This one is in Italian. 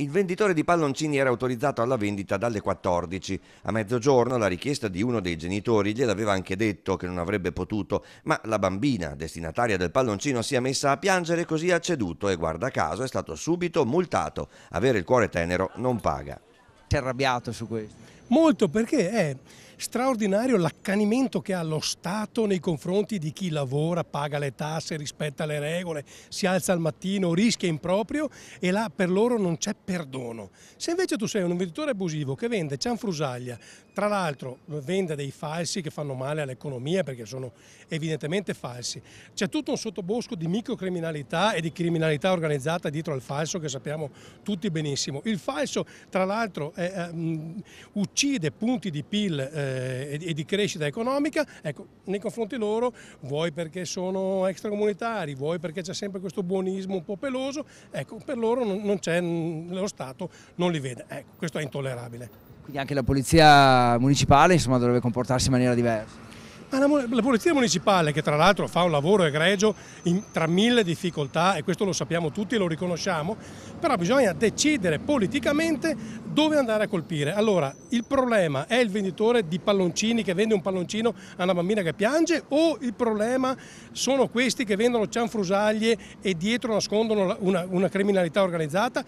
Il venditore di palloncini era autorizzato alla vendita dalle 14. A mezzogiorno la richiesta di uno dei genitori gliel'aveva anche detto che non avrebbe potuto, ma la bambina, destinataria del palloncino, si è messa a piangere così ha ceduto e guarda caso è stato subito multato. Avere il cuore tenero non paga. Si è arrabbiato su questo Molto perché è straordinario l'accanimento che ha lo Stato nei confronti di chi lavora, paga le tasse, rispetta le regole, si alza al mattino, rischia improprio e là per loro non c'è perdono. Se invece tu sei un venditore abusivo che vende cianfrusaglia, tra l'altro vende dei falsi che fanno male all'economia perché sono evidentemente falsi, c'è tutto un sottobosco di microcriminalità e di criminalità organizzata dietro al falso che sappiamo tutti benissimo. Il falso tra l'altro è, um, ehm, uccide uccide punti di PIL eh, e di crescita economica, ecco, nei confronti loro vuoi perché sono extracomunitari, vuoi perché c'è sempre questo buonismo un po' peloso, ecco, per loro non, c'è, mm, lo Stato non li vede, ecco, questo è intollerabile. Quindi anche la polizia municipale insomma, dovrebbe comportarsi in maniera diversa? ma ah, la, la, Polizia Municipale, che tra l'altro fa un lavoro egregio in, tra mille difficoltà, e questo lo sappiamo tutti e lo riconosciamo, però bisogna decidere politicamente dove andare a colpire. Allora, il problema è il venditore di palloncini che vende un palloncino a una bambina che piange o il problema sono questi che vendono cianfrusaglie e dietro nascondono una, una criminalità organizzata?